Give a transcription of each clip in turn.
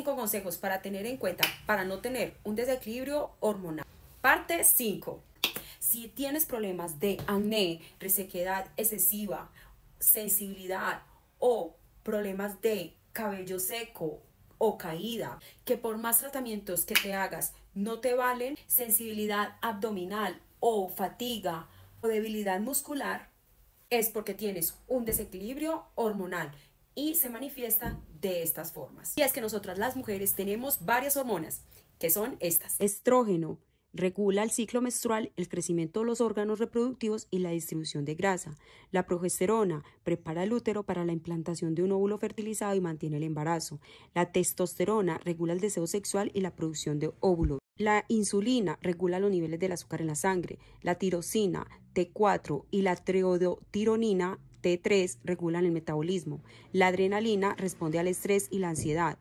5 consejos para tener en cuenta para no tener un desequilibrio hormonal. Parte 5. Si tienes problemas de acné, resequedad excesiva, sensibilidad o problemas de cabello seco o caída, que por más tratamientos que te hagas no te valen, sensibilidad abdominal o fatiga o debilidad muscular, es porque tienes un desequilibrio hormonal y se manifiesta de estas formas. Y es que nosotras las mujeres tenemos varias hormonas, que son estas. Estrógeno regula el ciclo menstrual, el crecimiento de los órganos reproductivos y la distribución de grasa. La progesterona prepara el útero para la implantación de un óvulo fertilizado y mantiene el embarazo. La testosterona regula el deseo sexual y la producción de óvulos. La insulina regula los niveles del azúcar en la sangre. La tirosina T4 y la treodotironina T3 regulan el metabolismo, la adrenalina responde al estrés y la ansiedad,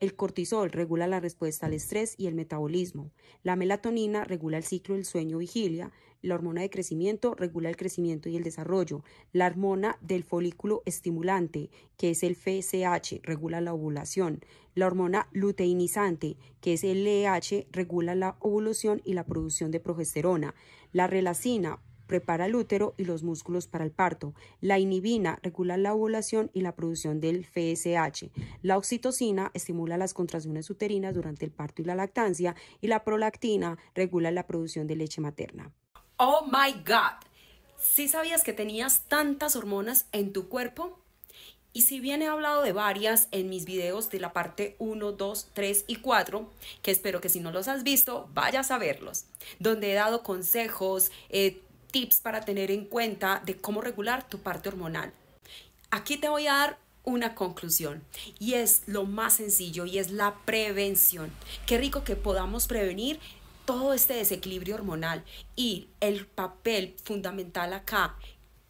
el cortisol regula la respuesta al estrés y el metabolismo, la melatonina regula el ciclo del sueño-vigilia, la hormona de crecimiento regula el crecimiento y el desarrollo, la hormona del folículo estimulante, que es el FSH, regula la ovulación, la hormona luteinizante, que es el LH, e regula la ovulación y la producción de progesterona, la relacina, prepara el útero y los músculos para el parto. La inhibina regula la ovulación y la producción del FSH. La oxitocina estimula las contracciones uterinas durante el parto y la lactancia y la prolactina regula la producción de leche materna. Oh my god. ¿Sí sabías que tenías tantas hormonas en tu cuerpo? Y si bien he hablado de varias en mis videos de la parte 1, 2, 3 y 4, que espero que si no los has visto, vayas a verlos, donde he dado consejos, eh, tips para tener en cuenta de cómo regular tu parte hormonal. Aquí te voy a dar una conclusión y es lo más sencillo y es la prevención. Qué rico que podamos prevenir todo este desequilibrio hormonal y el papel fundamental acá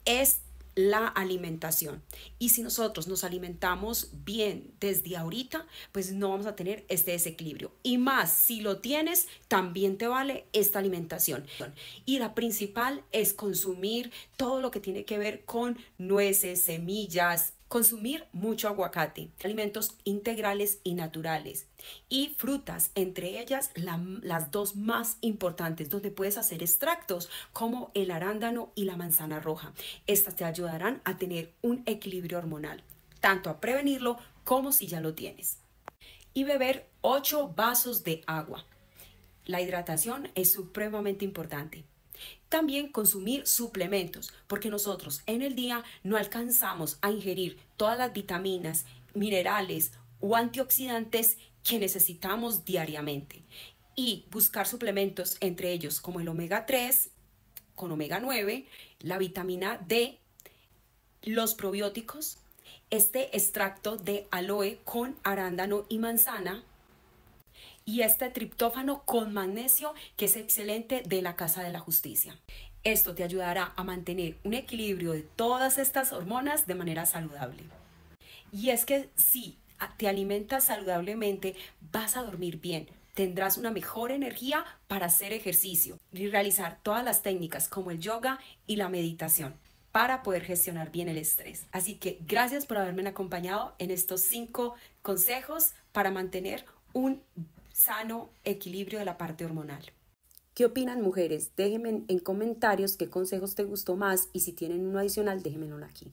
es la alimentación. Y si nosotros nos alimentamos bien desde ahorita, pues no vamos a tener este desequilibrio. Y más, si lo tienes, también te vale esta alimentación. Y la principal es consumir todo lo que tiene que ver con nueces, semillas, Consumir mucho aguacate, alimentos integrales y naturales y frutas, entre ellas las dos más importantes, donde puedes hacer extractos como el arándano y la manzana roja. Estas te ayudarán a tener un equilibrio hormonal, tanto a prevenirlo como si ya lo tienes. Y beber 8 vasos de agua. La hidratación es supremamente importante. También consumir suplementos, porque nosotros en el día no alcanzamos a ingerir todas las vitaminas, minerales o antioxidantes que necesitamos diariamente. Y buscar suplementos entre ellos como el omega 3 con omega 9, la vitamina D, los probióticos, este extracto de aloe con arándano y manzana, y este triptófano con magnesio que es excelente de la Casa de la Justicia. Esto te ayudará a mantener un equilibrio de todas estas hormonas de manera saludable. Y es que si te alimentas saludablemente, vas a dormir bien, tendrás una mejor energía para hacer ejercicio y realizar todas las técnicas como el yoga y la meditación para poder gestionar bien el estrés. Así que gracias por haberme acompañado en estos cinco consejos para mantener un sano equilibrio de la parte hormonal. ¿Qué opinan mujeres? Déjenme en comentarios qué consejos te gustó más y si tienen uno adicional, déjenmelo aquí.